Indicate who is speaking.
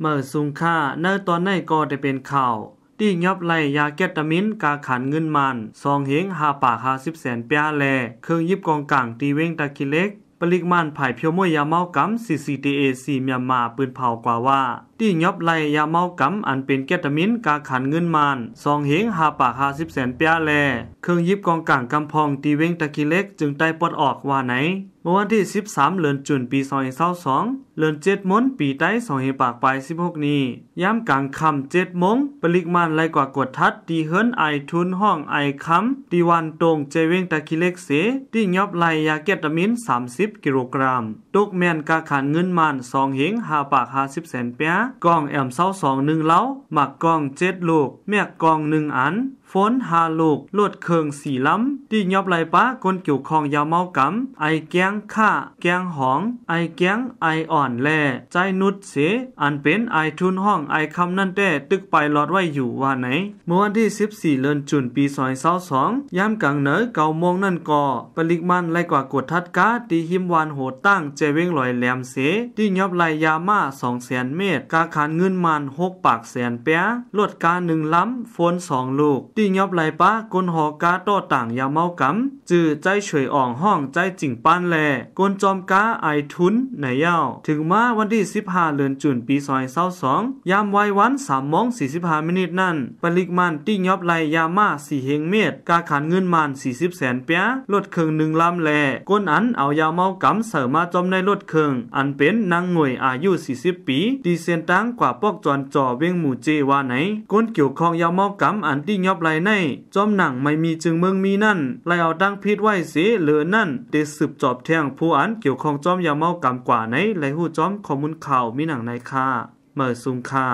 Speaker 1: เมื่อสูงค่าเนื้อตอนในก็ได้เป็นข่าวที่ยับไล่ยาแกตามินกาขันเงินมันซองเหงหาปากหาสิบแสนเปียแล เครื่องยิบกองกลางตีเว้งตะกิเล็กปริกมันผ่ายเพียวมวยยาเมากำ CCTA 4เมียนมาปืนเผากว่าว่าที่ยอบไลยาเมากำอันเป็นแกตามินกาขันเงินมานซองเหงหาปากหาสิบแสนเปียแล เครื่องยิบกองกลางกำพองตีเวงตะกิเล็กจึงได้ปลดออกว่าไหนเมื่อวันที่ 13เลือนจุนปี2022เลือนเจ็ดมนปีใต้งเหงปากปลาย16นี้ย้ำกลางคำเจ็ดมงปริกมานไลกว่ากดทัดตีเฮิรนไอทุนห้องไอคำตีวันตรงเจเวงตะกิเล็กเสที่ยอบไลยาเกตามิน 30 กิโลกรัมตกแมนกาขันเงินมานองเหงหาปากหาสิบแสนเปียกล้องแอมเศร้าสองหนึ่งเล้าหมักกล้องเจ็ดลูก เมียกล้องหนึ่งอันฝนหาลูกลดเคืองสีล้ำ ที่ยอบไหลปะากนเกี่ยวของยาวเมากำไอแกงข้าแกงหอง ไอแกงไออ่อนแลใจนุดเส อันเป็นไอทุนห้องไอคำนั่นแต่ตึกไปหลอดไว้อยู่ว่าไหน เมื่อวันที่สิี่เลินจุนปีซอยาสองยามกลางเนือเก่ามงนั่นก่อปลิกมันไลกว่ากดทัดกา ตีหิมวานโหดตั้งเจวิ่งลอยแหลมเส ที่ยอบไหลยามาสองแสนเมตร กาขานเงินมันหกปากแสนแปะยลดกาหนึ่งล้ำฝนสองลูกตียอบไหลป้ากนหอกาต่อต่างยาเมากำจื้อใจเฉยอ่องห้องใจจิงปานแลกนจอมกาไอทุนในเย้าถึงมาวันที่สิบห้าเดือนจุนปีซอยองยามวัยวันสามมองสสี่ิบห้ามินิตนั่นปริกมันตียอบไหลยามาสี่เฮงเมตร กาขันเงินมันสสี่ิบแสนเปียรถเครื่องหนึ่งลำแลกนอันเอายาเมากำเสริมมาจอมในรถเครื่องอันเป็นนางหน่วยอายุสสี่ิบปีดีเซนตังกว่าปอกจอนจ่อเวงหมู่เจว่าไหนกนเกี่ยวข้องยาเมากำอันที่ยอบไลลในจอมหนังไม่มีจึงเมืองมีนั่นไลเอาดังพิษไว้สิเหลือนั่นเดสืบจอบแทงผู้อันเกี่ยวของจอมยาเมากำกว่าในไลหูจอมข้อมูลข่าวมีหนังในค่าเมื่อซุงค่า